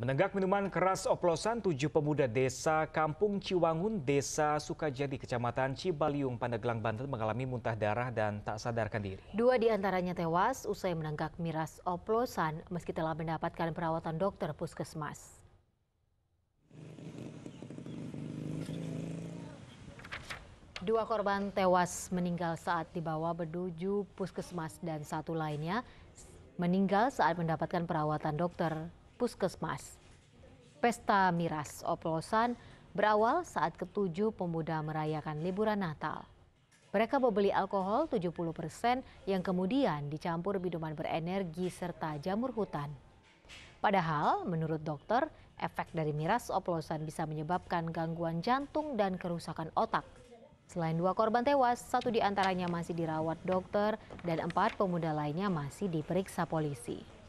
Menenggak minuman keras oplosan tujuh pemuda desa Kampung Ciwangun, Desa Sukajadi, Kecamatan Cibaliung, Pandeglang, Banten mengalami muntah darah dan tak sadarkan diri. Dua di antaranya tewas usai menenggak miras oplosan meski telah mendapatkan perawatan dokter puskesmas. Dua korban tewas meninggal saat dibawa menuju puskesmas dan satu lainnya meninggal saat mendapatkan perawatan dokter puskesmas. Pesta miras oplosan berawal saat ketujuh pemuda merayakan liburan Natal. Mereka membeli alkohol 70% yang kemudian dicampur minuman berenergi serta jamur hutan. Padahal, menurut dokter, efek dari miras oplosan bisa menyebabkan gangguan jantung dan kerusakan otak. Selain dua korban tewas, satu di antaranya masih dirawat dokter dan empat pemuda lainnya masih diperiksa polisi.